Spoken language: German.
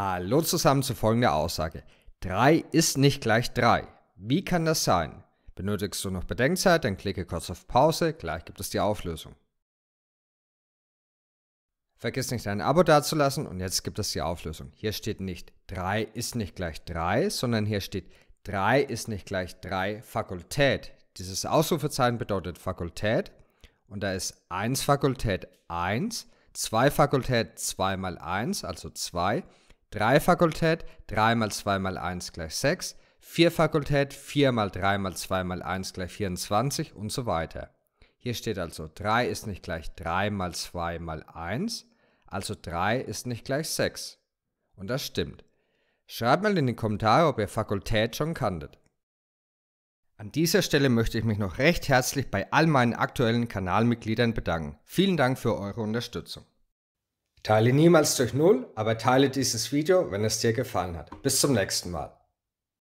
Hallo zusammen zu folgender Aussage. 3 ist nicht gleich 3. Wie kann das sein? Benötigst du noch Bedenkzeit, dann klicke kurz auf Pause, gleich gibt es die Auflösung. Vergiss nicht ein Abo dazulassen und jetzt gibt es die Auflösung. Hier steht nicht 3 ist nicht gleich 3, sondern hier steht 3 ist nicht gleich 3 Fakultät. Dieses Ausrufezeichen bedeutet Fakultät und da ist 1 Fakultät 1, 2 Fakultät 2 mal 1, also 2 3 Fakultät, 3 mal 2 mal 1 gleich 6, 4 Fakultät, 4 mal 3 mal 2 mal 1 gleich 24 und so weiter. Hier steht also 3 ist nicht gleich 3 mal 2 mal 1, also 3 ist nicht gleich 6. Und das stimmt. Schreibt mal in die Kommentare, ob ihr Fakultät schon kanntet. An dieser Stelle möchte ich mich noch recht herzlich bei all meinen aktuellen Kanalmitgliedern bedanken. Vielen Dank für eure Unterstützung. Teile niemals durch Null, aber teile dieses Video, wenn es dir gefallen hat. Bis zum nächsten Mal.